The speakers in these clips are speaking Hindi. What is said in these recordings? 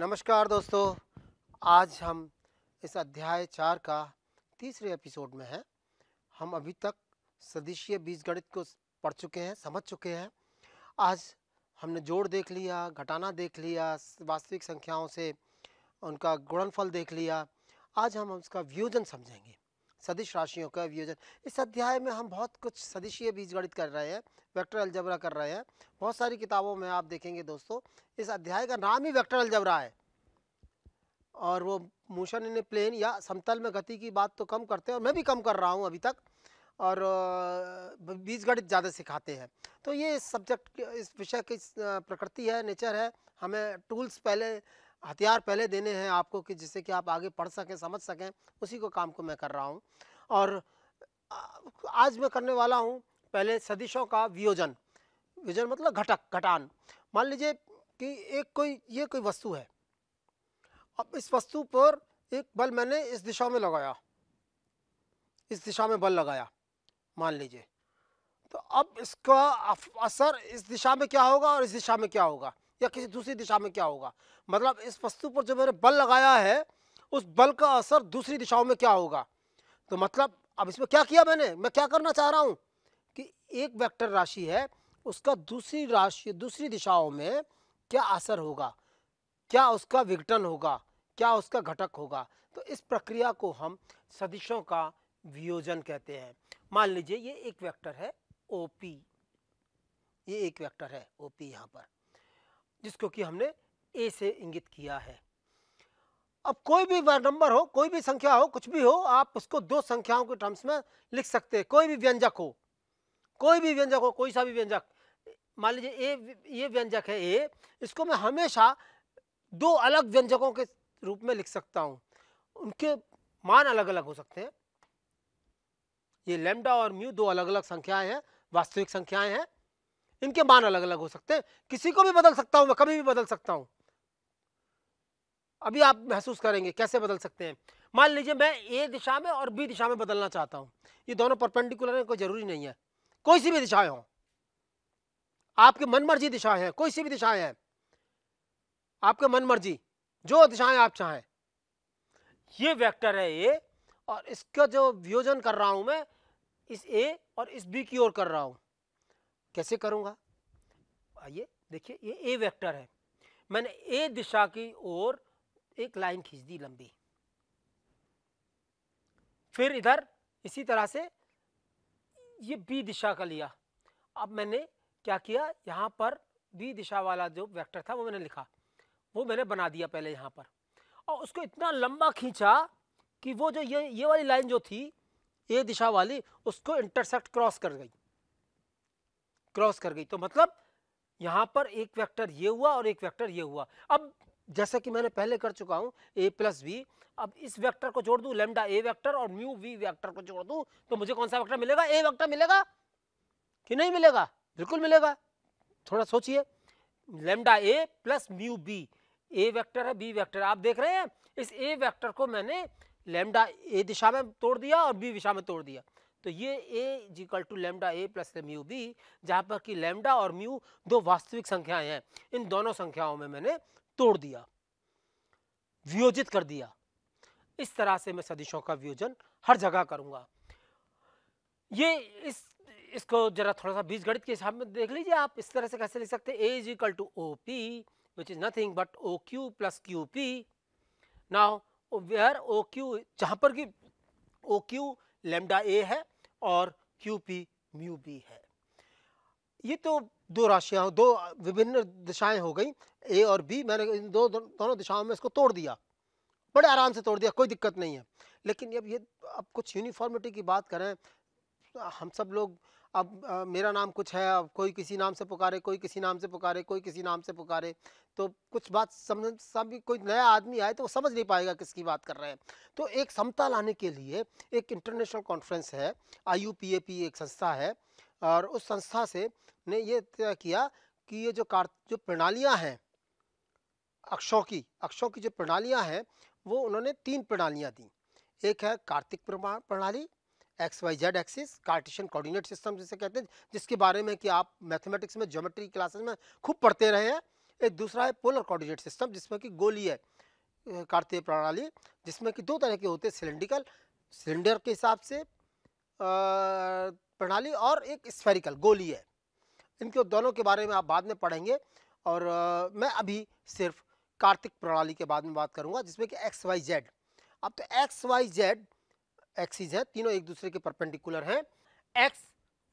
नमस्कार दोस्तों आज हम इस अध्याय चार का तीसरे एपिसोड में हैं हम अभी तक सदिशीय बीजगणित को पढ़ चुके हैं समझ चुके हैं आज हमने जोड़ देख लिया घटाना देख लिया वास्तविक संख्याओं से उनका गुणनफल देख लिया आज हम उसका व्योजन समझेंगे सदिश राशियों का वियोजन इस अध्याय में हम बहुत कुछ सदिशीय बीजगणित कर रहे हैं वेक्टर अलजबरा कर रहे हैं बहुत सारी किताबों में आप देखेंगे दोस्तों इस अध्याय का नाम ही वैक्टर अलजबरा है और वो मोशन इन प्लेन या समतल में गति की बात तो कम करते हैं और मैं भी कम कर रहा हूँ अभी तक और बीजगणित ज़्यादा सिखाते हैं तो ये सब्जेक्ट इस विषय की प्रकृति है नेचर है हमें टूल्स पहले हथियार पहले देने हैं आपको कि जिससे कि आप आगे पढ़ सकें समझ सकें उसी को काम को मैं कर रहा हूँ और आज मैं करने वाला हूँ पहले सदिशों का वियोजन वियोजन मतलब घटक घटान मान लीजिए कि एक कोई ये कोई वस्तु है अब इस वस्तु पर एक बल मैंने इस दिशा में लगाया इस दिशा में बल लगाया मान लीजिए तो अब इसका असर इस दिशा में क्या होगा और इस दिशा में क्या होगा या किसी दूसरी दिशा में क्या होगा मतलब इस वस्तु पर जो मैंने बल लगाया है उस बल का असर दूसरी दिशाओं में क्या होगा तो मतलब अब इसमें क्या किया मैंने मैं क्या करना चाह रहा हूँ कि एक वेक्टर राशि है उसका दूसरी राशि दूसरी दिशाओं में क्या असर होगा क्या उसका विघटन होगा क्या उसका घटक होगा तो इस प्रक्रिया को हम सदिशों का वियोजन कहते हैं मान लीजिए ये एक वेक्टर है ओ पी ये एक वेक्टर है ओ पी यहाँ पर जिसको कि हमने ए से इंगित किया है अब कोई भी नंबर हो कोई भी संख्या हो कुछ भी हो आप उसको दो संख्याओं के टर्म्स में लिख सकते हैं कोई भी व्यंजक हो कोई भी व्यंजक हो कोई सा भी व्यंजक मान लीजिए ए ये व्यंजक है ए इसको मैं हमेशा दो अलग व्यंजकों के रूप में लिख सकता हूँ उनके मान अलग अलग हो सकते हैं ये लेमडा और म्यू दो अलग अलग संख्याएं हैं वास्तविक संख्याएं हैं इनके मान अलग अलग हो सकते हैं किसी को भी बदल सकता हूं मैं कभी भी बदल सकता हूं अभी आप महसूस करेंगे कैसे बदल सकते हैं मान लीजिए मैं ए दिशा में और बी दिशा में बदलना चाहता हूं ये दोनों परपेंडिकुलर हैं कोई जरूरी नहीं है कोई सी भी दिशाएं हो आपके मनमर्जी दिशाएं हैं कोई सी भी दिशाएं हैं आपके मनमर्जी जो दिशाएं आप चाहें ये वेक्टर है ए और इसका जो वियोजन कर रहा हूं मैं इस ए और इस बी की ओर कर रहा हूं कैसे करूँगा आइए देखिए ये ए वेक्टर है मैंने ए दिशा की ओर एक लाइन खींच दी लंबी फिर इधर इसी तरह से ये बी दिशा का लिया अब मैंने क्या किया यहाँ पर बी दिशा वाला जो वेक्टर था वो मैंने लिखा वो मैंने बना दिया पहले यहाँ पर और उसको इतना लंबा खींचा कि वो जो ये ये वाली लाइन जो थी ए दिशा वाली उसको इंटरसेक्ट क्रॉस कर गई क्रॉस कर गई तो मतलब यहाँ पर एक वेक्टर ये हुआ और एक वेक्टर ये हुआ अब जैसा कि मैंने पहले कर चुका हूँ ए प्लस बी अब इस वेक्टर को जोड़ दूँ लेमडा ए वैक्टर और म्यू वी वैक्टर को जोड़ दूँ तो मुझे कौन सा वैक्टर मिलेगा ए वैक्टर मिलेगा कि नहीं मिलेगा बिल्कुल मिलेगा थोड़ा सोचिए lambda a plus mu b a vector है बी वैक्टर आप देख रहे हैं इस ए वैक्टर को मैंने लेमडा ए दिशा में तोड़ दिया और बी दिशा में तोड़ दिया तो ये a equal to lambda a plus mu b जहाँ पर कि लेमडा और म्यू दो वास्तविक संख्याएं हैं इन दोनों संख्याओं में मैंने तोड़ दिया वियोजित कर दिया इस तरह से मैं सदिशों का वियोजन हर जगह करूँगा ये इस इसको जरा थोड़ा सा बीज गणित के हिसाब में देख लीजिए आप इस तरह से कैसे लिख सकते हैं a is equal to o p which is nothing but o q plus q p now where o q जहाँ पर कि ओ क्यू लेमडा ए है और क्यू पी म्यू बी है ये तो दो राशियाँ दो विभिन्न दिशाएं हो गई ए और बी मैंने इन दो दोनों दिशाओं में इसको तोड़ दिया बड़े आराम से तोड़ दिया कोई दिक्कत नहीं है लेकिन अब ये अब कुछ यूनिफॉर्मिटी की बात करें हम सब लोग अब आ, मेरा नाम कुछ है अब कोई किसी नाम से पुकारे कोई किसी नाम से पुकारे कोई किसी नाम से पुकारे तो कुछ बात समझ सभी कोई नया आदमी आए तो वो समझ नहीं पाएगा किसकी बात कर रहे हैं तो एक समता लाने के लिए एक इंटरनेशनल कॉन्फ्रेंस है आई यू पी एक संस्था है और उस संस्था से ने ये तय किया कि ये जो कार जो प्रणालियाँ हैं अक्षों की अक्षों की जो प्रणालियाँ हैं वो उन्होंने तीन प्रणालियाँ दी एक है कार्तिक प्रणाली x y z axis Cartesian coordinate system जिसे कहते हैं जिसके बारे में कि आप मैथमेटिक्स में ज्योमेट्री क्लासेस में खूब पढ़ते रहे हैं एक दूसरा है पोलर कोऑर्डिनेट सिस्टम जिसमें कि गोली है कार्तीय प्रणाली जिसमें कि दो तरह के होते हैं सिलेंड्रिकल सिलेंडर के हिसाब से प्रणाली और एक स्फेरिकल गोली है इनके दोनों के बारे में आप बाद में पढ़ेंगे और आ, मैं अभी सिर्फ कार्तिक प्रणाली के बाद में बात करूंगा जिसमें कि एक्स वाई जेड अब तो एक्स वाई जेड एक्सीज है तीनों एक दूसरे के परपेंडिकुलर हैं एक्स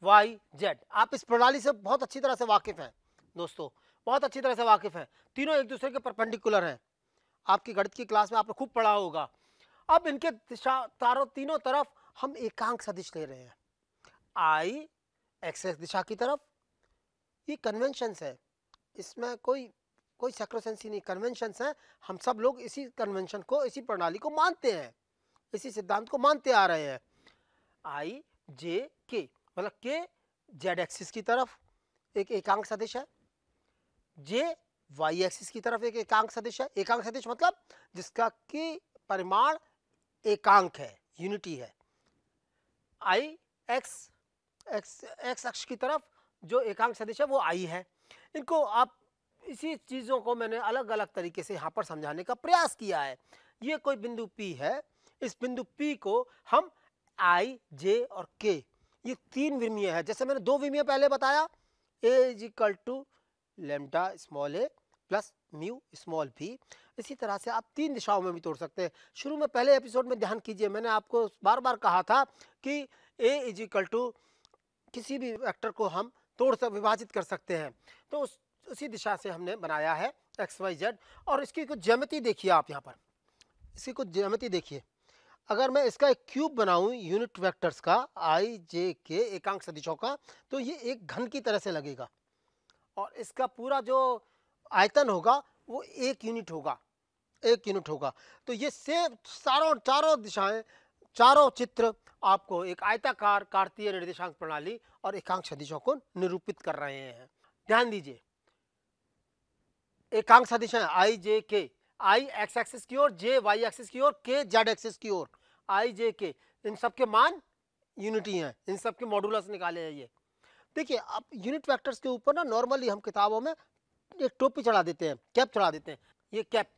वाई जेड आप इस प्रणाली से बहुत अच्छी तरह से वाकिफ़ हैं दोस्तों बहुत अच्छी तरह से वाकिफ़ हैं तीनों एक दूसरे के परपेंडिकुलर हैं आपकी गणित की क्लास में आपने खूब पढ़ा होगा अब इनके दिशा तारों तीनों तरफ हम एकांक सदिश ले रहे हैं आई एक्स एक्स दिशा की तरफ ये कन्वेंशंस है इसमें कोई कोई सेक्रोसेंसी नहीं कन्वेंशंस हैं हम सब लोग इसी कन्वेंशन को इसी प्रणाली को मानते हैं इसी सिद्धांत को मानते आ रहे हैं आई जे के मतलब के जेड एक्सिस की तरफ एक एकांक सदिश है जे वाई एक्सिस की तरफ एक एकांक सदिश है एकांक सदिश मतलब जिसका कि परिमाण एकांक है यूनिटी है आई एक्स एक्स एक्स अक्ष की तरफ जो एकांक सदिश है वो आई है इनको आप इसी चीज़ों को मैंने अलग अलग तरीके से यहाँ पर समझाने का प्रयास किया है ये कोई बिंदु पी है इस बिंदु पी को हम आई जे और के ये तीन विमीय है जैसे मैंने दो विमीय पहले बताया a is equal to lambda small a plus mu small b इसी तरह से आप तीन दिशाओं में भी तोड़ सकते हैं शुरू में पहले एपिसोड में ध्यान कीजिए मैंने आपको बार बार कहा था कि ए इज इक्वल टू किसी भी वेक्टर को हम तोड़ सक विभाजित कर सकते हैं तो उस उसी दिशा से हमने बनाया है एक्स वाई जेड और इसकी कुछ ज्यामिति देखिए आप यहाँ पर इसकी कुछ ज्यामिति देखिए अगर मैं इसका एक क्यूब बनाऊँ यूनिट वैक्टर्स का आई जे के एकांक सदिशों का तो ये एक घन की तरह से लगेगा और इसका पूरा जो आयतन होगा वो एक यूनिट होगा एक यूनिट होगा तो ये से चारों चारों दिशाएं चारों चित्र आपको एक आयताकार कार्तीय निर्देशांक प्रणाली और एकांक सदिशों को निरूपित कर रहे हैं ध्यान दीजिए एकांश सदिशाएं आई जे के आई एक्स एक्सिस की ओर जे वाई एक्सिस की ओर के जेड एक्सिस की ओर आई जे के इन सबके मान यूनिटी हैं इन सबके मॉडुलस निकाले हैं ये देखिए अब यूनिट वेक्टर्स के ऊपर ना नॉर्मली हम किताबों में एक टोपी चढ़ा देते हैं कैप चढ़ा देते हैं ये cap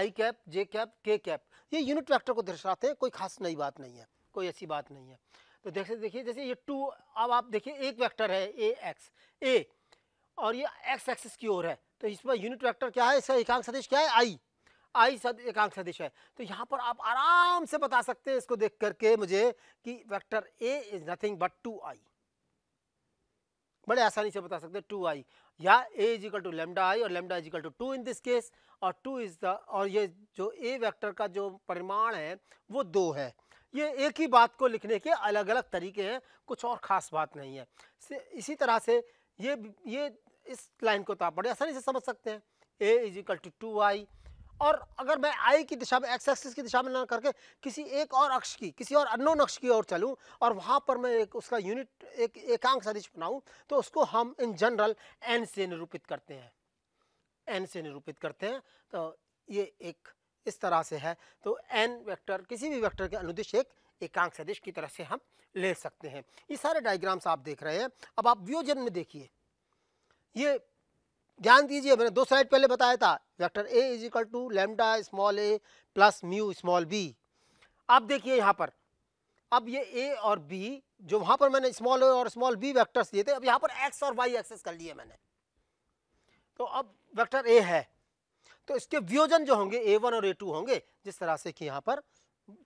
i cap j cap k cap ये यूनिट वेक्टर को दर्शाते हैं कोई खास नई बात नहीं है कोई ऐसी बात नहीं है तो देखिए देखिए जैसे ये टू अब आप देखिए एक वैक्टर है ए एक्स ए और ये एक्स एक्सिस की ओर है तो इसमें यूनिट वैक्टर क्या है इसका एकांक सदिश क्या है आई आई सद एकांक सदिश है तो यहाँ पर आप आराम से बता सकते हैं इसको देख करके मुझे कि vector a is nothing but two i बड़े आसानी से बता सकते हैं टू आई या a is equal to lambda i और lambda is equal to two in this case और टू इज द और ये जो ए वेक्टर का जो परिमाण है वो दो है ये एक ही बात को लिखने के अलग अलग तरीके हैं कुछ और ख़ास बात नहीं है इसी तरह से ये ये इस लाइन को तो आप बड़े आसानी से समझ सकते हैं a is equal to two i और अगर मैं आई की दिशा में एक्स एक्सिस की दिशा में ना करके किसी एक और अक्ष की किसी और अनोन अक्ष की ओर चलूँ और वहाँ पर मैं एक उसका यूनिट एक एकांक सदिश बनाऊँ तो उसको हम इन जनरल एन से निरूपित करते हैं एन से निरूपित करते हैं तो ये एक इस तरह से है तो एन वैक्टर किसी भी वैक्टर के अनुदिश एक एकांक सदिश की तरह से हम ले सकते हैं ये सारे डायग्राम्स आप देख रहे हैं अब आप व्योजन में देखिए ये ध्यान दीजिए मैंने दो स्लाइड पहले बताया था vector a is equal to lambda small a plus mu small b अब देखिए यहाँ पर अब ये ए और बी जो वहां पर मैंने स्मॉल ए और स्मॉल बी वेक्टर्स दिए थे अब यहाँ पर एक्स और वाई एक्सेस कर लिए मैंने तो अब वेक्टर ए है तो इसके व्योजन जो होंगे ए वन और ए टू होंगे जिस तरह से कि यहाँ पर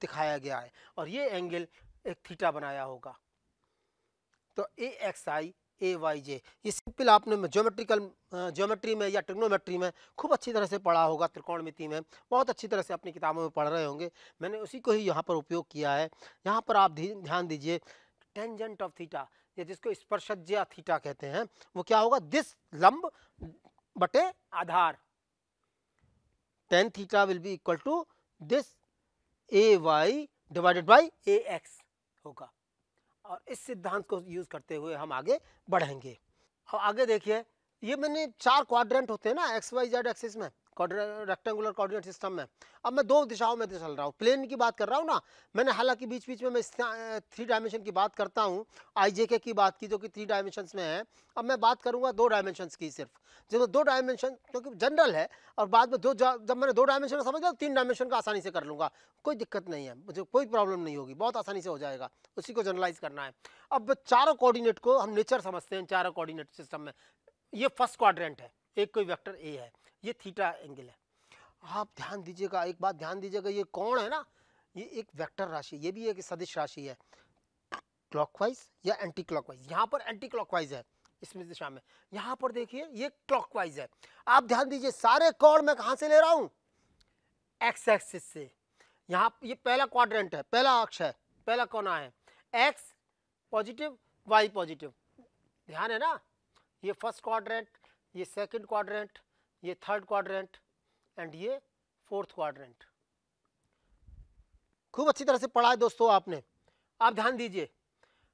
दिखाया गया है और ये एंगल एक थीटा बनाया होगा तो a x I A Y जे ये सिंपल आपने ज्योमेट्रिकल ज्योमेट्री में या ट्रिग्नोमेट्री में खूब अच्छी तरह से पढ़ा होगा त्रिकोणमिति में बहुत अच्छी तरह से अपनी किताबों में पढ़ रहे होंगे मैंने उसी को ही यहाँ पर उपयोग किया है यहाँ पर आप ध्यान दीजिए टेंजेंट ऑफ थीटा या जिसको स्पर्शज्या थीटा कहते हैं वो क्या होगा दिस लंब बटे आधार tan theta will be equal to this a y divided by a x होगा और इस सिद्धांत को यूज़ करते हुए हम आगे बढ़ेंगे और आगे देखिए ये मैंने चार क्वाड्रेंट होते हैं ना एक्स वाई जेड एक्सिस में रेक्टेंगुलर कोऑर्डिनेट सिस्टम में अब मैं दो दिशाओं में चल रहा हूँ प्लेन की बात कर रहा हूँ ना मैंने हालांकि बीच बीच में मैं थ्री डायमेंशन की बात करता हूँ आईजेके की बात की जो कि थ्री डायमेंशन में है अब मैं बात करूँगा दो डायमेंशन की सिर्फ जो दो डायमेंशन क्योंकि जनरल है और बाद में दो जब मैंने दो डायमेंशन समझ लिया तीन डायमेंशन का आसानी से कर लूँगा कोई दिक्कत नहीं है मुझे कोई प्रॉब्लम नहीं होगी बहुत आसानी से हो जाएगा उसी को जनरलाइज करना है अब चारों कोऑर्डिनेट को हम नेचर समझते हैं चारों कोऑर्डिनेट सिस्टम में ये फर्स्ट क्वाड्रेंट है एक कोई वेक्टर ए है ये थीटा एंगल है आप ध्यान दीजिएगा एक बात ध्यान दीजिएगा ये कौन है ना ये एक वेक्टर राशि ये भी एक सदिश राशि है क्लॉकवाइज या एंटी क्लॉकवाइज यहाँ पर एंटी क्लॉकवाइज है इसमें दिशा में यहाँ पर देखिए ये क्लॉकवाइज है आप ध्यान दीजिए सारे कोण मैं कहाँ से ले रहा हूँ एक्स एक्सिस से यहाँ ये पहला क्वाड्रेंट है पहला अक्ष है पहला कौन है एक्स पॉजिटिव वाई पॉजिटिव ध्यान है ना ये फर्स्ट क्वाड्रेंट ये सेकंड क्वाड्रेंट ये थर्ड क्वाड्रेंट एंड ये फोर्थ क्वाड्रेंट खूब अच्छी तरह से पढ़ा है दोस्तों आपने आप ध्यान दीजिए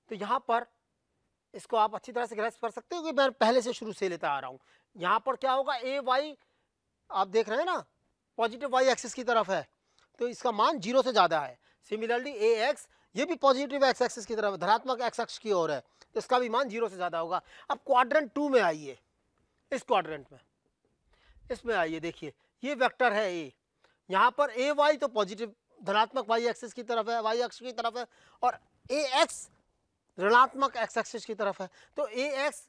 तो यहाँ पर इसको आप अच्छी तरह से ग्रस्त कर सकते हो कि मैं पहले से शुरू से लेता आ रहा हूँ यहाँ पर क्या होगा ए वाई आप देख रहे हैं ना पॉजिटिव वाई एक्सिस की तरफ है तो इसका मान जीरो से ज़्यादा है सिमिलरली ए एक्स ये भी पॉजिटिव एक्स एक्सिस की तरफ धनात्मक एक्स एक्स की ओर है तो इसका भी मान जीरो से ज़्यादा होगा अब क्वाड्रेंट टू में आइए इस क्वाड्रेंट में इसमें आइए देखिए ये वेक्टर है ए यहाँ पर ए वाई तो पॉजिटिव धनात्मक वाई एक्सिस की तरफ है वाई एक्स की तरफ है और ए एक्स ऋणात्मक एक्स एक्सिस की तरफ है तो ए एक्स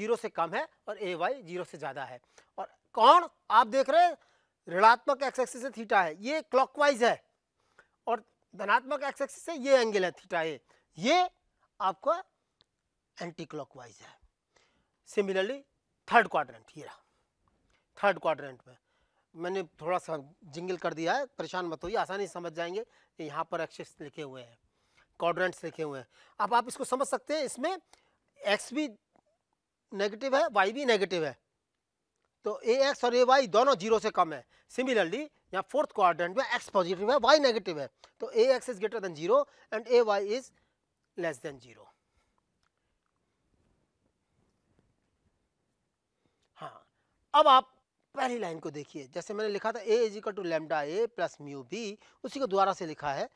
जीरो से कम है और ए वाई जीरो से ज़्यादा है और कौन आप देख रहे हैं ऋणात्मक एक्स एक्सिस से थीटा है ये क्लॉकवाइज है और धनात्मक एक्स एक्सिस से ये एंगल है थीटा ए ये आपका एंटी क्लॉकवाइज है सिमिलरली थर्ड क्वाड्रेंट ये रहा थर्ड क्वाड्रेंट में मैंने थोड़ा सा जिंगल कर दिया है परेशान मत होइए आसानी से समझ जाएंगे कि यहाँ पर एक्सेस लिखे हुए हैं क्वाड्रेंट्स लिखे हुए हैं अब आप इसको समझ सकते हैं इसमें एक्स भी नेगेटिव है वाई भी नेगेटिव है तो ए एक्स और ए वाई दोनों जीरो से कम है सिमिलरली यहाँ फोर्थ क्वाड्रेंट में एक्स पॉजिटिव है वाई नेगेटिव है तो a x is greater than zero and a y is less than zero अब आप पहली लाइन को देखिए जैसे मैंने लिखा था a is equal to lambda a plus mu b उसी को द्वारा से लिखा है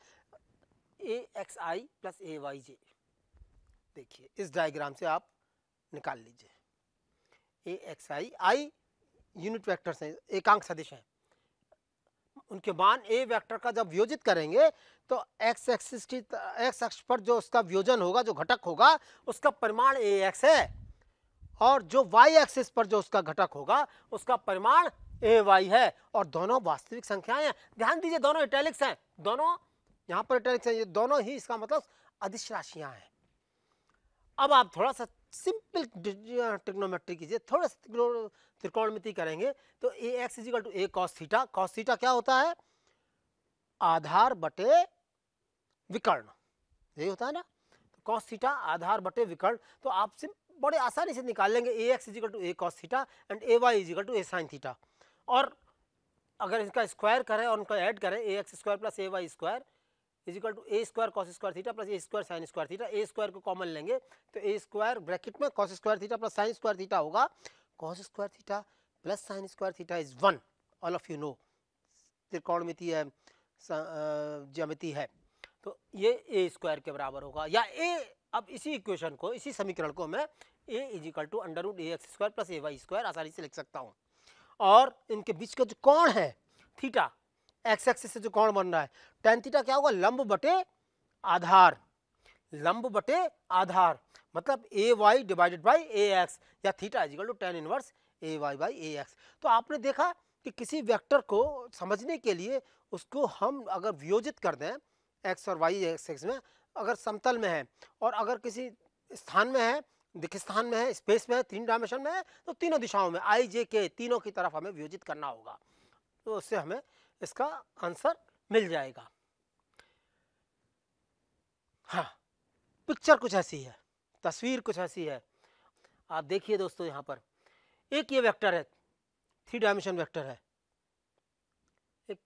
a x I plus A Y j देखिए इस डायग्राम से आप निकाल लीजिए a x i i unit vectors हैं एकांक सदिश हैं उनके मान ए वेक्टर का जब व्योजित करेंगे तो एक्स एक्सिस की एक्स पर जो उसका व्योजन होगा जो घटक होगा उसका परिमाण ए एक्स है और जो वाई एक्सिस पर जो उसका घटक होगा उसका परिमाण ए वाई है और दोनों वास्तविक संख्याएं हैं ध्यान दीजिए दोनों इटैलिक्स हैं दोनों यहाँ पर इटैलिक्स हैं ये दोनों ही इसका मतलब अदिश राशियाँ हैं अब आप थोड़ा सा सिंपल ट्रिग्नोमेट्री कीजिए थोड़ा सा त्रिकोणमिति करेंगे तो a x is equal to a cos theta cos theta क्या होता है आधार बटे विकर्ण यही होता है ना कॉस तो थीटा आधार बटे विकर्ण तो आप सिंपल बड़े आसानी से निकाल लेंगे a x is equal to a cos theta and a y is equal to a sine theta और अगर इसका स्क्वायर करें और उनका ऐड करें a x square plus A Y square equal to a square cos square theta plus a square sine square theta a square को कॉमन लेंगे तो ए स्क्वायर ब्रैकेट में cos square theta plus sine square theta होगा cos square theta plus sine square theta is one all of you know त्रिकोणमिति है ज्यामिति है तो ये ए स्क्वायर के बराबर होगा या ए अब इसी इक्वेशन को इसी समीकरण को मैं a is equal to under root a x square plus A Y square आसानी से लिख सकता हूँ और इनके बीच का जो कोण है थीटा एक्स एक्सिस से जो कोण बन रहा है टेन थीटा क्या होगा लंब बटे आधार लंब बटे आधार मतलब a y divided by a x या theta equal to tan inverse a y by a x तो आपने देखा कि किसी वेक्टर को समझने के लिए उसको हम अगर वियोजित कर दें एक्स और वाई एक्स एक्स में अगर समतल में है और अगर किसी स्थान में है दिख स्थान में है स्पेस में है तीन डायमेंशन में है तो तीनों दिशाओं में आई जे के तीनों की तरफ हमें वियोजित करना होगा तो उससे हमें इसका आंसर मिल जाएगा हाँ पिक्चर कुछ ऐसी है तस्वीर कुछ ऐसी है आप देखिए दोस्तों यहाँ पर एक ये वेक्टर है थ्री डायमेंशन वेक्टर है एक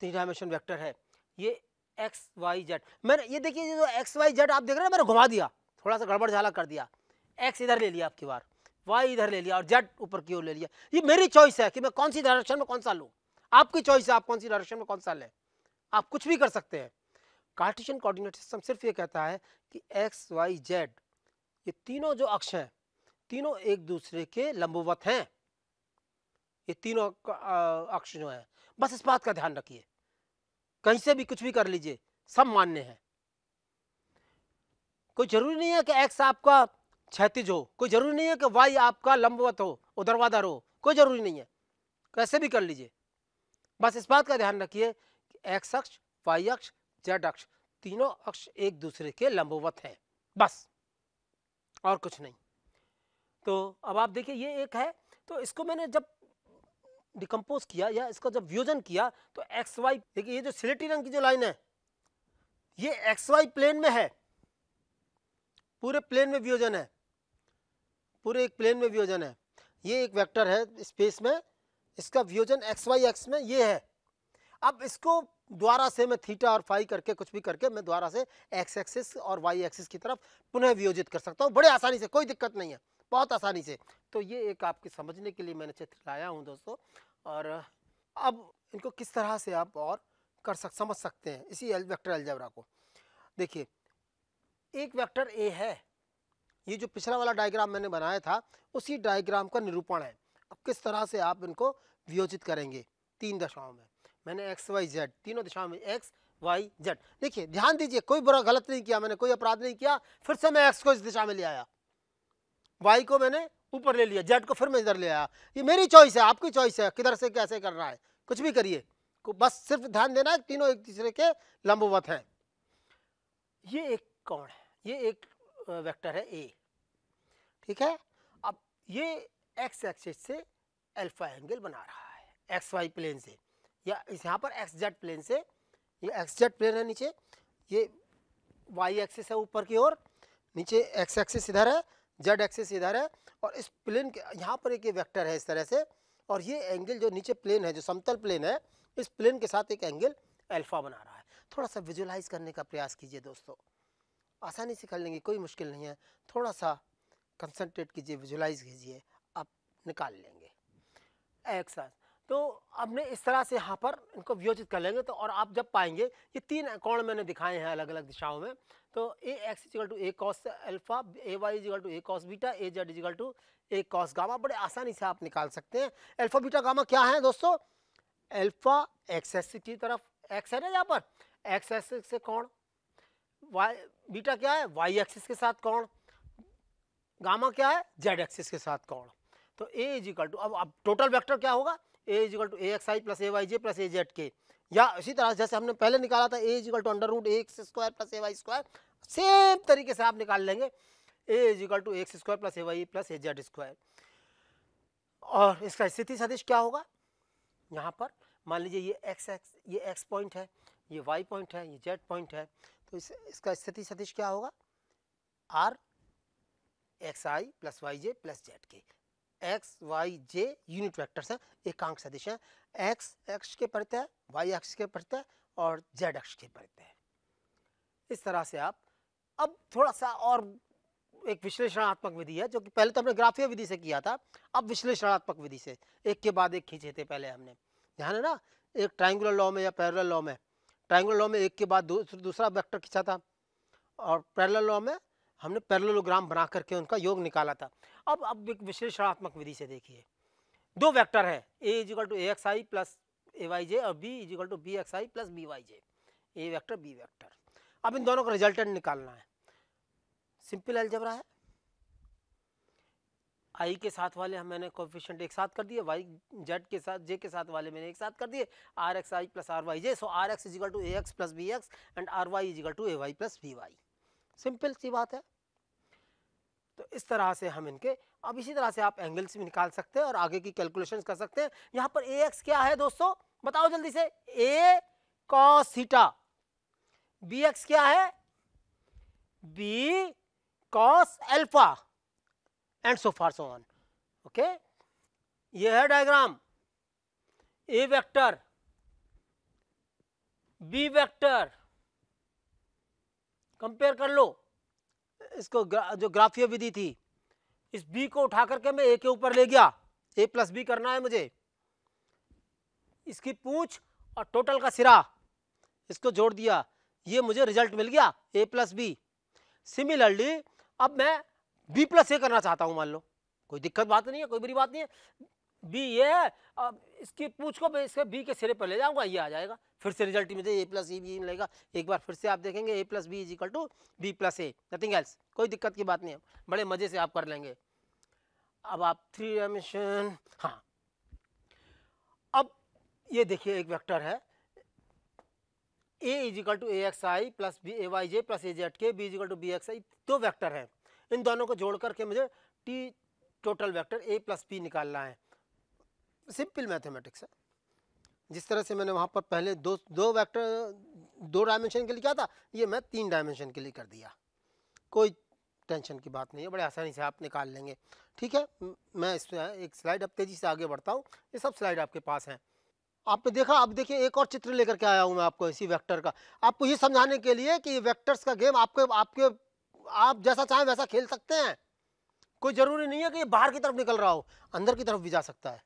थ्री डायमेंशन वेक्टर है ये एक्स वाई जेड मैंने ये देखिए जो एक्स वाई जेड आप देख रहे हैं मैंने घुमा दिया थोड़ा सा गड़बड़ झाला कर दिया एक्स इधर ले लिया आपकी बार वाई इधर ले लिया और जेड ऊपर की ओर ले लिया ये मेरी चॉइस है कि मैं कौन सी डायरेक्शन में कौन सा लूँ आपकी चॉइस है आप कौन सी डायरेक्शन में कौन सा लें आप कुछ भी कर सकते हैं कार्टिशियन कोऑर्डिनेट सिस्टम सिर्फ ये कहता है कि एक्स वाई जेड ये तीनों जो अक्ष हैं तीनों एक दूसरे के लंबवत हैं ये तीनों अक्ष जो हैं बस इस बात का ध्यान रखिए कहीं से भी कुछ भी कर लीजिए सब मान्य है कोई जरूरी नहीं है कि एक्स आपका क्षैतिज हो कोई जरूरी नहीं है कि वाई आपका लंबवत हो उधरवाधर हो कोई जरूरी नहीं है कैसे भी कर लीजिए बस इस बात का ध्यान रखिए कि एक्स अक्ष वाई अक्ष जेड अक्ष तीनों अक्ष एक दूसरे के लंबवत हैं बस और कुछ नहीं तो अब आप देखिए ये एक है तो इसको मैंने जब डिकम्पोज किया या इसका जब वियोजन किया तो एक्स वाई देखिए ये जो सिलेटी रंग की जो लाइन है ये एक्स वाई प्लेन में है पूरे प्लेन में वियोजन है पूरे एक प्लेन में व्योजन है ये एक वेक्टर है स्पेस में इसका वियोजन एक्स वाई एक्स में ये है अब इसको द्वारा से मैं थीटा और फाई करके कुछ भी करके मैं द्वारा से एक्स एक्सिस और वाई एक्सिस की तरफ पुनः वियोजित कर सकता हूँ बड़े आसानी से कोई दिक्कत नहीं है बहुत आसानी से तो ये एक आपके समझने के लिए मैंने चित्र लाया हूँ दोस्तों और अब इनको किस तरह से आप और कर सक समझ सकते हैं इसी एल वेक्टर को देखिए एक वेक्टर ए है ये जो पिछला वाला डायग्राम मैंने बनाया था उसी डायग्राम का निरूपण है अब किस तरह से आप इनको वियोजित करेंगे तीन दशाओं में मैंने एक्स वाई जेड तीनों दिशाओं में एक्स वाई जेड देखिए ध्यान दीजिए कोई बुरा गलत नहीं किया मैंने कोई अपराध नहीं किया फिर से मैं एक्स को इस दिशा में ले आया वाई को मैंने ऊपर ले लिया जेड को फिर मैं इधर ले आया ये मेरी चॉइस है आपकी चॉइस है किधर से कैसे करना है कुछ भी करिए बस सिर्फ ध्यान देना है तीनों एक दूसरे के लंबवत हैं ये एक कौन है ये एक वेक्टर है ए ठीक है अब ये एक्स एक्सिस से अल्फा एंगल बना रहा है एक्स वाई प्लेन से या इस यहाँ पर एक्स जेड प्लेन से ये एक्स जेड प्लेन है नीचे ये वाई एक्सिस है ऊपर की ओर नीचे एक्स एक्सिस इधर है जेड एक्सिस इधर है और इस प्लेन के यहाँ पर एक ये वेक्टर है इस तरह से और ये एंगल जो नीचे प्लेन है जो समतल प्लेन है इस प्लेन के साथ एक एंगल अल्फा बना रहा है थोड़ा सा विजुलाइज करने का प्रयास कीजिए दोस्तों आसानी से कर लेंगे कोई मुश्किल नहीं है थोड़ा सा कंसनट्रेट कीजिए विजुलाइज कीजिए आप निकाल लेंगे एक्सरसाइज तो अपने इस तरह से यहाँ पर इनको वियोजित कर लेंगे तो और आप जब पाएंगे ये तीन कोण मैंने दिखाए हैं अलग अलग दिशाओं में तो a x is equal to a cos alpha a y is equal to a cos beta a z equal to a cos gamma बड़े आसानी से आप निकाल सकते हैं अल्फा बीटा गामा क्या है दोस्तों अल्फा एक्स एस की तरफ एक्स है ना यहाँ पर एक्स एस से कौन वाई बीटा क्या है वाई एक्सिस के साथ कौन गामा क्या है जेड एक्सिस के साथ कौन तो ए इजिकल टू अब अब टोटल वेक्टर क्या होगा A is equal to A x I plus A Y J plus A Z K या इसी तरह जैसे हमने पहले निकाला था A is equal to under root X square plus A Y square same तरीके से आप निकाल लेंगे A is equal to X square plus A Y plus A Z square और इसका स्थिति सदिश क्या होगा यहाँ पर मान लीजिए ये एक्स एक्स ये एक्स पॉइंट है ये वाई पॉइंट है ये जेड पॉइंट है तो इस, इसका स्थिति सदिश क्या होगा आर एक्स आई plus Y J plus Z K X Y J unit vectors हैं एकांक सदिश हैं एक्स एक्स के परितः वाई एक्स के परितः और जेड एक्स के परितः इस तरह से आप अब थोड़ा सा और एक विश्लेषणात्मक विधि है जो कि पहले तो हमने ग्राफीय विधि से किया था अब विश्लेषणात्मक विधि से एक के बाद एक खींचे थे पहले हमने ध्यान है ना एक ट्राइंगुलर लॉ में या पैरल लॉ में ट्राइंगुलर लॉ में एक के बाद दूसरा वेक्टर खींचा था और पैरल लॉ में हमने पैरलोग्राम बना करके उनका योग निकाला था अब अब एक विश्लेषणात्मक विधि से देखिए दो वेक्टर है A is equal to A x I plus A Y J और B is equal to B X I plus B Y J A vector B vector अब इन दोनों का रिजल्टेंट निकालना है सिंपल एल्जबरा है आई के साथ वाले हम मैंने कोफिशेंट एक साथ कर दिए वाई जेड के साथ जे के साथ वाले मैंने एक साथ कर दिए R X I plus R Y J so R X is equal to A X plus B X and R Y is equal to A Y plus B Y simple सी बात है तो इस तरह से हम इनके अब इसी तरह से आप एंगल्स भी निकाल सकते हैं और आगे की कैलकुलेशन कर सकते हैं यहाँ पर ए एक्स क्या है दोस्तों बताओ जल्दी से A cos theta B X क्या है B cos alpha and so far so on okay ये है diagram A vector B vector compare कर लो इसको ग्रा, जो ग्राफीय विधि थी इस बी को उठा करके मैं ए के ऊपर ले गया ए प्लस बी करना है मुझे इसकी पूछ और टोटल का सिरा इसको जोड़ दिया ये मुझे रिजल्ट मिल गया ए प्लस बी सिमिलरली अब मैं बी प्लस ए करना चाहता हूँ मान लो कोई दिक्कत बात नहीं है कोई बुरी बात नहीं है बी ये अब इसकी पूछ को इसके बी के सिरे पर ले जाऊंगा ये आ जाएगा फिर से रिजल्ट में ए प्लस ई बी मिलेगा एक बार फिर से आप देखेंगे A plus B is equal to B plus A nothing else कोई दिक्कत की बात नहीं है बड़े मज़े से आप कर लेंगे अब आप थ्री डायमेंशन हाँ अब ये देखिए एक वेक्टर है A is equal to A x I plus B A Y J plus A Z K B is equal to B X I दो वैक्टर हैं इन दोनों को जोड़ करके मुझे टी total vector A plus B निकालना है सिंपल मैथमेटिक्स है जिस तरह से मैंने वहाँ पर पहले दो दो वेक्टर दो डायमेंशन के लिए किया था ये मैं तीन डायमेंशन के लिए कर दिया कोई टेंशन की बात नहीं है बड़े आसानी से आप निकाल लेंगे ठीक है मैं इस एक स्लाइड अब तेज़ी से आगे बढ़ता हूँ ये सब स्लाइड आपके पास हैं आपने देखा अब देखिए एक और चित्र लेकर के आया हूँ मैं आपको इसी वैक्टर का आपको ये समझाने के लिए कि ये वैक्टर्स का गेम आपके आपके आप जैसा चाहें वैसा खेल सकते हैं कोई ज़रूरी नहीं है कि ये बाहर की तरफ निकल रहा हो अंदर की तरफ भी जा सकता है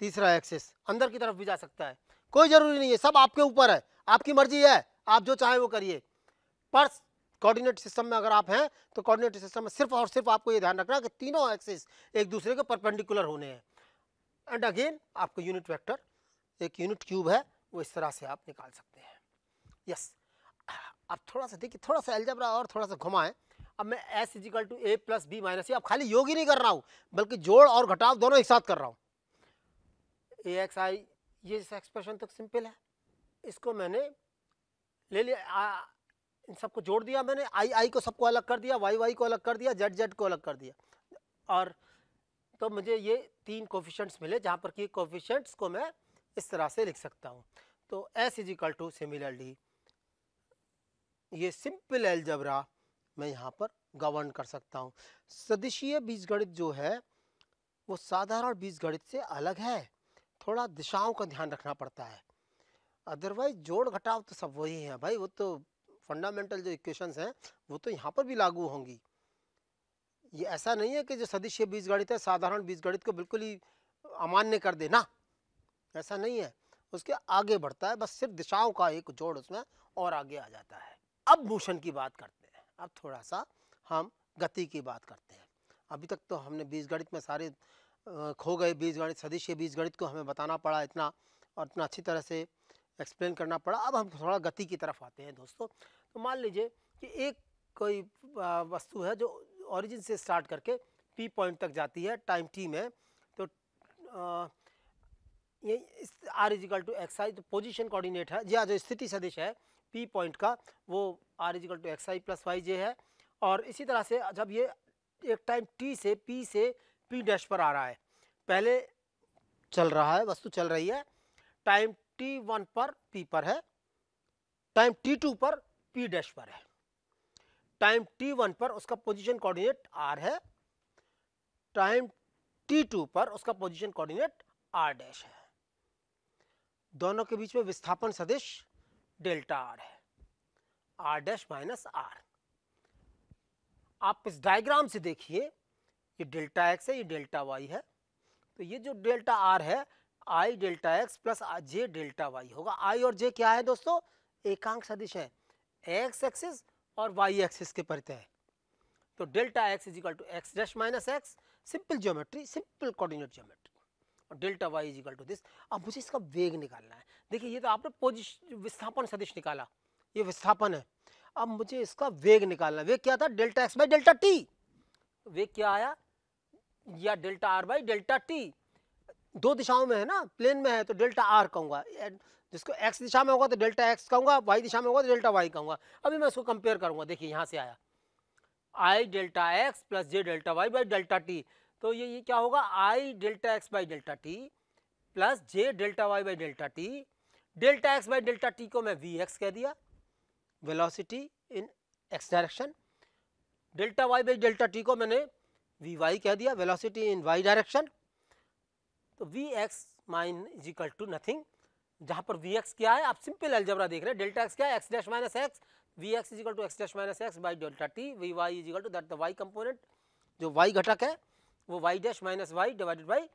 तीसरा एक्सेस अंदर की तरफ भी जा सकता है कोई ज़रूरी नहीं है सब आपके ऊपर है आपकी मर्जी है आप जो चाहें वो करिए पर्स कोऑर्डिनेट सिस्टम में अगर आप हैं तो कोऑर्डिनेट सिस्टम में सिर्फ और सिर्फ आपको ये ध्यान रखना है कि तीनों एक्सेस एक दूसरे के परपेंडिकुलर होने हैं एंड अगेन आपको यूनिट वेक्टर एक यूनिट क्यूब है वो इस तरह से आप निकाल सकते हैं यस अब थोड़ा सा देखिए थोड़ा सा एल्जबरा और थोड़ा सा घुमाएं अब मैं S is equal to A plus B minus अब खाली योग ही नहीं कर रहा हूँ बल्कि जोड़ और घटाव दोनों एक साथ कर रहा हूँ ए एक्स आई ये एक्सप्रेशन तक सिंपल है इसको मैंने ले लिया आ, इन सबको जोड़ दिया मैंने आई आई को सबको अलग कर दिया वाई वाई को अलग कर दिया जेड जेड को अलग कर दिया और तो मुझे ये तीन कोफिशेंट्स मिले जहाँ पर कि कोफिशेंट्स को मैं इस तरह से लिख सकता हूँ तो S is equal to similarly ये सिंपल एलजबरा मैं यहाँ पर गवर्न कर सकता हूँ सदस्यीय बीजगणित जो है वो साधारण बीजगणित से अलग है थोड़ा दिशाओं का ध्यान रखना पड़ता है अदरवाइज जोड़ घटाव तो सब वही है भाई वो तो फंडामेंटल जो इक्वेशंस हैं वो तो यहाँ पर भी लागू होंगी ये ऐसा नहीं है कि जो सदिशीय बीजगणित है साधारण बीजगणित को बिल्कुल ही अमान्य कर देना ऐसा नहीं है उसके आगे बढ़ता है बस सिर्फ दिशाओं का एक जोड़ उसमें और आगे आ जाता है अब भूषण की बात करते हैं अब थोड़ा सा हम गति की बात करते हैं अभी तक तो हमने बीजगणित में सारे खो गए बीजगणित सदिश्य बीज गणित को हमें बताना पड़ा इतना और इतना अच्छी तरह से एक्सप्लेन करना पड़ा अब हम थोड़ा गति की तरफ आते हैं दोस्तों तो मान लीजिए कि एक कोई वस्तु है जो ओरिजिन से स्टार्ट करके पी पॉइंट तक जाती है टाइम टी में तो ये R is equal to X I तो पोजिशन कोऑर्डिनेट है या हाँ, जो स्थिति सदिश है पी पॉइंट का वो R is equal to X I plus Y J है और इसी तरह से जब ये एक टाइम टी से पी से पी डैश पर आ रहा है पहले चल रहा है वस्तु चल रही है टाइम टी वन पर पी पर है टाइम टी टू पर पी डैश पर है टाइम टी वन पर उसका पोजीशन कोऑर्डिनेट आर है टाइम टी टू पर उसका पोजीशन कोऑर्डिनेट आर डैश है दोनों के बीच में विस्थापन सदिश डेल्टा आर है आर डैश माइनस आर आप इस डायग्राम से देखिए ये डेल्टा एक्स है ये डेल्टा वाई है तो ये जो डेल्टा आर है I delta X plus J delta Y होगा आई और जे क्या है दोस्तों एकांक सदिश है एक्स एक्सिस और वाई एक्सिस के परितय है तो delta X is equal to X dash minus X simple geometry simple coordinate geometry और delta Y is equal to this अब मुझे इसका वेग निकालना है देखिए ये तो आपने पोजिशन विस्थापन सदिश निकाला ये विस्थापन है अब मुझे इसका वेग निकालना वेग क्या था delta X by delta T वेग क्या आया या delta R by delta T दो दिशाओं में है ना प्लेन में है तो डेल्टा आर कहूँगा जिसको एक्स दिशा में होगा तो डेल्टा एक्स कहूँगा वाई दिशा में होगा तो डेल्टा वाई कहूँगा अभी मैं उसको कंपेयर करूँगा देखिए यहाँ से आया I delta X plus J delta Y by delta T तो ये ये क्या होगा I delta X by delta T plus J delta Y by delta T delta X by delta T को मैं वी एक्स कह दिया velocity in X direction delta Y by delta T को मैंने वी वाई कह दिया वेलोसिटी इन वाई डायरेक्शन तो V X mine is equal to nothing जहाँ पर वी एक्स क्या है आप सिंपल एल्जबरा देख रहे हैं डेल्टा एक्स क्या है X dash minus X V X is equal to X dash minus X by delta T V Y is equal to that the Y component जो वाई घटक है वो Y dash minus Y divided by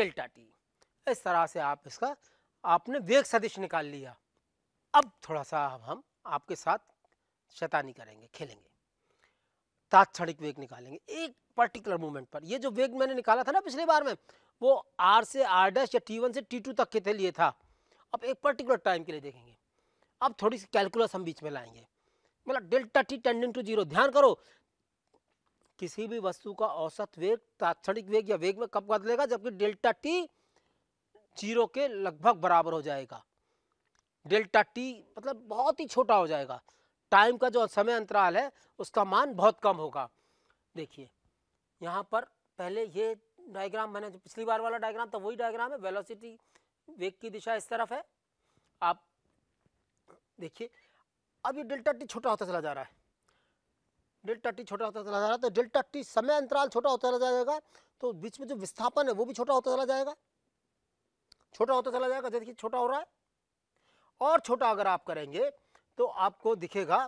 delta T इस तरह से आप इसका आपने वेग सदिश निकाल लिया अब थोड़ा सा हम आपके साथ शैतानी करेंगे खेलेंगे तात्क्षणिक वेग निकालेंगे एक पर्टिकुलर मोमेंट पर ये जो वेग मैंने निकाला था ना पिछले बार में वो आर से आर डैश या टी वन से टी टू तक के लिए था अब एक पर्टिकुलर टाइम के लिए देखेंगे अब थोड़ी सी कैलकुलस हम बीच में लाएंगे मतलब delta T tending to zero ध्यान करो किसी भी वस्तु का औसत वेग तात्क्षणिक वेग या वेग में कब बदलेगा जबकि डेल्टा टी जीरो के लगभग बराबर हो जाएगा डेल्टा टी मतलब बहुत ही छोटा हो जाएगा टाइम का जो समय अंतराल है उसका मान बहुत कम होगा देखिए यहाँ पर पहले ये डायग्राम मैंने जो पिछली बार वाला डायग्राम था वही डायग्राम है वेलोसिटी वेग की दिशा इस तरफ है आप देखिए अब ये डेल्टा टी छोटा होता चला जा रहा है डेल्टा टी छोटा होता चला जा रहा है तो डेल्टा टी समय अंतराल छोटा होता चला जाएगा तो बीच में जो विस्थापन है वो भी छोटा होता चला जाएगा छोटा होता चला जाएगा जैसे छोटा हो रहा है और छोटा अगर आप करेंगे तो आपको दिखेगा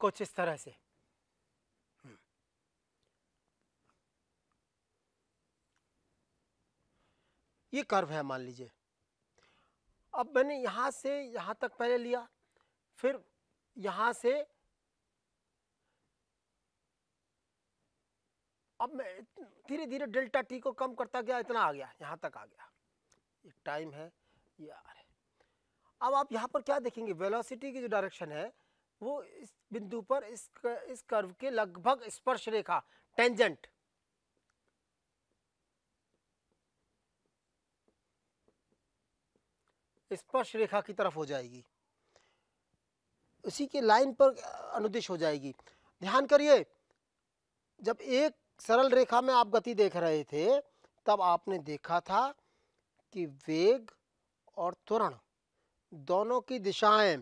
कुछ इस तरह से ये कर्व है मान लीजिए अब मैंने यहां से यहां तक पहले लिया फिर यहां से अब मैं धीरे धीरे डेल्टा टी को कम करता गया इतना आ गया यहां तक आ गया ये टाइम है ये आ अब आप यहाँ पर क्या देखेंगे वेलोसिटी की जो डायरेक्शन है वो इस बिंदु पर इस इस कर्व के लगभग स्पर्श रेखा टेंजेंट स्पर्श रेखा की तरफ हो जाएगी उसी के लाइन पर अनुदिश हो जाएगी ध्यान करिए जब एक सरल रेखा में आप गति देख रहे थे तब आपने देखा था कि वेग और त्वरण दोनों की दिशाएं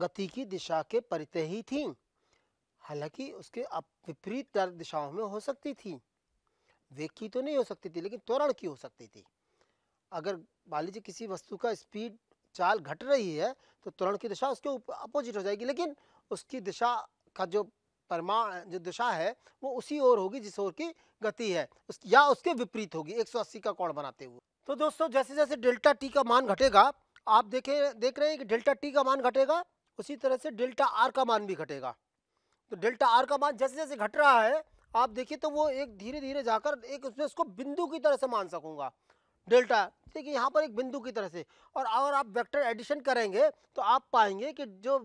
गति की दिशा के परितय ही थीं हालांकि उसके विपरीत दिशाओं में हो सकती थी वेग की तो नहीं हो सकती थी लेकिन त्वरण की हो सकती थी अगर मान लीजिए किसी वस्तु का स्पीड चाल घट रही है तो त्वरण की दिशा उसके ऊपर अपोजिट हो जाएगी लेकिन उसकी दिशा का जो परिमाण जो दिशा है वो उसी ओर होगी जिस ओर की गति है उस, या उसके विपरीत होगी 180 का कोण बनाते हुए तो दोस्तों जैसे जैसे डेल्टा टी का मान घटेगा आप देखें देख रहे हैं कि डेल्टा टी का मान घटेगा उसी तरह से डेल्टा आर का मान भी घटेगा तो डेल्टा आर का मान जैसे जैसे घट रहा है आप देखिए तो वो एक धीरे धीरे जाकर एक उसमें उसको बिंदु की तरह से मान सकूंगा डेल्टा देखिए यहाँ पर एक बिंदु की तरह से और अगर आप वेक्टर एडिशन करेंगे तो आप पाएंगे कि जो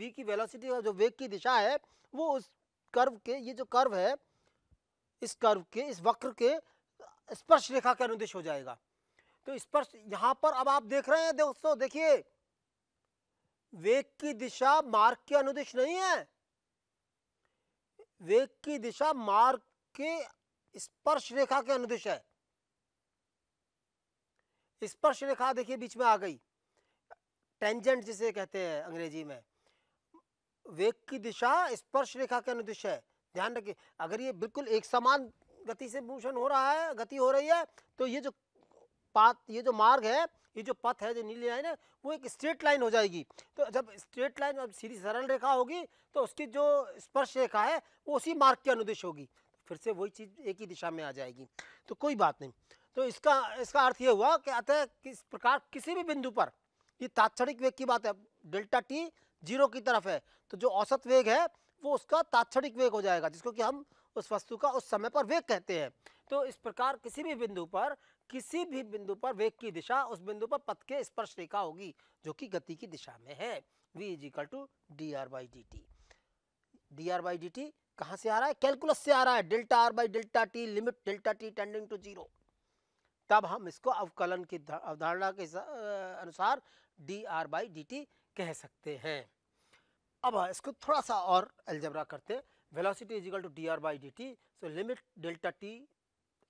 वी की वेलोसिटी और जो वेग की दिशा है वो उस कर्व के ये जो कर्व है इस कर्व के इस वक्र के स्पर्श रेखा के अनुदेश हो जाएगा तो स्पर्श यहां पर अब आप देख रहे हैं दोस्तों देखिए वेग की दिशा मार्ग के अनुदेश नहीं है वेग की दिशा मार्ग के स्पर्श रेखा के अनुदेश है स्पर्श रेखा देखिए बीच में आ गई टेंजेंट जिसे कहते हैं अंग्रेजी में वेग की दिशा स्पर्श रेखा के अनुदेश है ध्यान रखिए अगर ये बिल्कुल एक समान गति से मूषण हो रहा है गति हो रही है तो ये जो पात ये जो मार्ग है ये जो पथ है जो नीली लाइन है वो एक स्ट्रेट लाइन हो जाएगी तो जब स्ट्रेट लाइन अब सीधी सरल रेखा होगी तो उसकी जो स्पर्श रेखा है वो उसी मार्ग के अनुदेश होगी फिर से वही चीज़ एक ही दिशा में आ जाएगी तो कोई बात नहीं तो इसका इसका अर्थ ये हुआ कि अतः किस प्रकार किसी भी बिंदु पर ये तात्क्षणिक वेग की बात है डेल्टा टी जीरो की तरफ है तो जो औसत वेग है वो उसका तात्क्षणिक वेग हो जाएगा जिसको कि हम उस वस्तु का उस समय पर वेग कहते हैं तो इस प्रकार किसी भी बिंदु पर किसी भी बिंदु पर वेग की दिशा उस बिंदु पर पथ के स्पर्श रेखा होगी जो कि गति की दिशा में है V is equal to D R by D T D R by D T कहाँ से आ रहा है कैलकुलस से आ रहा है delta R by delta T limit delta T tending to zero तब हम इसको अवकलन की अवधारणा के अनुसार D R by D T कह सकते हैं अब इसको थोड़ा सा और अलजबरा करते हैं velocity is equal to D R by D T so limit delta T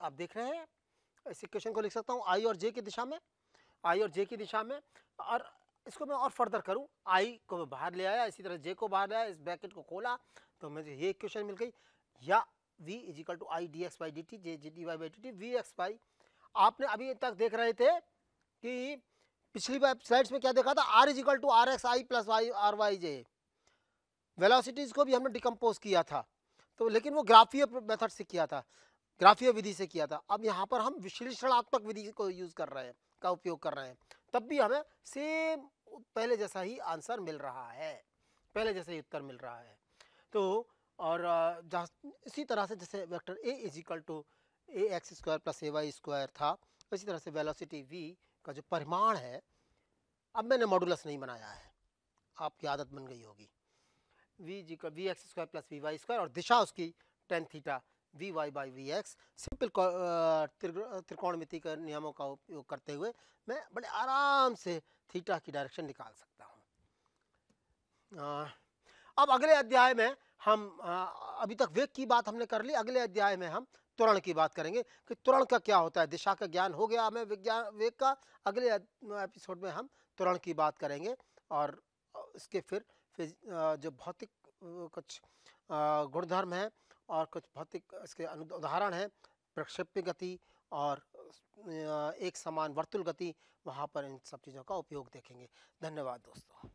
आप देख रहे हैं इस इक्वेशन को लिख सकता हूँ आई और जे की दिशा में आई और जे की दिशा में और इसको मैं और फर्दर करूँ आई को मैं बाहर ले आया इसी तरह जे को बाहर ले आया इस ब्रैकेट को खोला तो मुझे ये इक्वेशन मिल गई या V is equal to I D X by D T J G D Y by D T V X by आपने अभी तक देख रहे थे कि पिछली स्लाइड्स में क्या देखा था R is equal to R X I plus Y R Y J velocities को भी हमने डिकम्पोज किया था तो लेकिन वो ग्राफीय मेथड से किया था ग्राफीय विधि से किया था अब यहाँ पर हम विश्लेषणात्मक विधि को यूज़ कर रहे हैं का उपयोग कर रहे हैं तब भी हमें सेम पहले जैसा ही आंसर मिल रहा है पहले जैसे ही उत्तर मिल रहा है तो और इसी तरह से जैसे vector A is equal to A x square plus A Y square था इसी तरह से वेलोसिटी वी का जो परिमाण है अब मैंने मॉडुलस नहीं बनाया है आपकी आदत बन गई होगी वी जी का V X square plus V Y square और दिशा उसकी tan theta V Y by V X simple त्रिकोण मिति के नियमों का उपयोग करते हुए मैं बड़े आराम से थीटा की डायरेक्शन निकाल सकता हूँ अब अगले अध्याय में हम अभी तक वेग की बात हमने कर ली अगले अध्याय में हम त्वरण की बात करेंगे कि त्वरण का क्या होता है दिशा का ज्ञान हो गया हमें विज्ञान वेग का अगले एपिसोड में हम त्वरण की बात करेंगे और इसके फिर जो भौतिक कुछ गुणधर्म है और कुछ भौतिक इसके उदाहरण हैं प्रक्षेप्य गति और एक समान वर्तुल गति वहाँ पर इन सब चीज़ों का उपयोग देखेंगे धन्यवाद दोस्तों